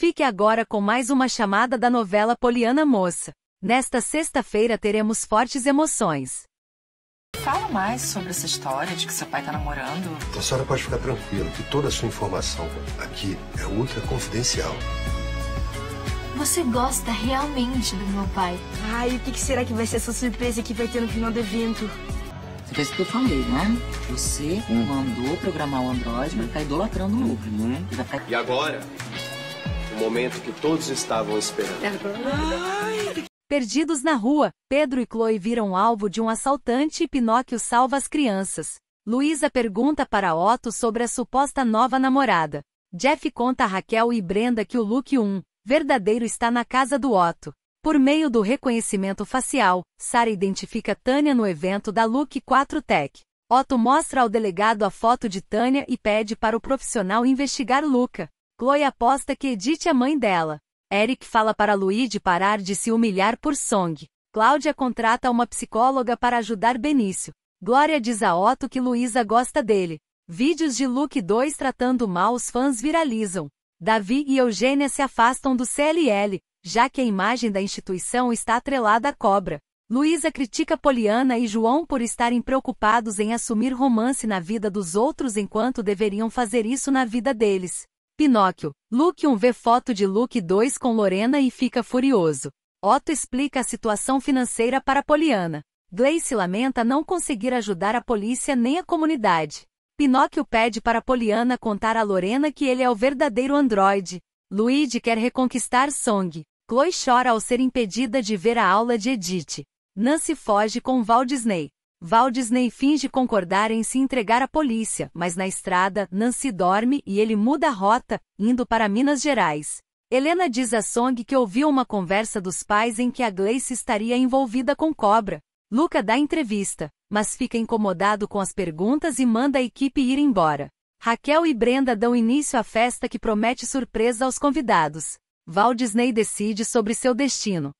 Fique agora com mais uma chamada da novela Poliana Moça. Nesta sexta-feira teremos fortes emoções. Fala mais sobre essa história de que seu pai tá namorando. A senhora pode ficar tranquila que toda a sua informação aqui é ultra confidencial. Você gosta realmente do meu pai. Ai, o que, que será que vai ser essa surpresa que vai ter no final do evento? Você fez o que eu falei, né? Você hum. mandou programar o Android pra ficar idolatrando o Luke, né? E agora, momento que todos estavam esperando. É Perdidos na rua, Pedro e Chloe viram alvo de um assaltante e Pinóquio salva as crianças. Luísa pergunta para Otto sobre a suposta nova namorada. Jeff conta a Raquel e Brenda que o look 1, verdadeiro está na casa do Otto. Por meio do reconhecimento facial, Sara identifica Tânia no evento da Look 4 Tech. Otto mostra ao delegado a foto de Tânia e pede para o profissional investigar Luca. Chloe aposta que Edith é mãe dela. Eric fala para Louis de parar de se humilhar por Song. Cláudia contrata uma psicóloga para ajudar Benício. Glória diz a Otto que Luísa gosta dele. Vídeos de Luke 2 tratando mal os fãs viralizam. Davi e Eugênia se afastam do CLL, já que a imagem da instituição está atrelada à cobra. Luísa critica Poliana e João por estarem preocupados em assumir romance na vida dos outros enquanto deveriam fazer isso na vida deles. Pinóquio. Luke 1 vê foto de Luke 2 com Lorena e fica furioso. Otto explica a situação financeira para Poliana. Gleice lamenta não conseguir ajudar a polícia nem a comunidade. Pinóquio pede para Poliana contar a Lorena que ele é o verdadeiro androide. Luigi quer reconquistar Song. Chloe chora ao ser impedida de ver a aula de Edith. Nancy foge com Walt Disney. Val Disney finge concordar em se entregar à polícia, mas na estrada, Nancy dorme e ele muda a rota, indo para Minas Gerais. Helena diz a Song que ouviu uma conversa dos pais em que a Gleice estaria envolvida com cobra. Luca dá entrevista, mas fica incomodado com as perguntas e manda a equipe ir embora. Raquel e Brenda dão início à festa que promete surpresa aos convidados. Val Disney decide sobre seu destino.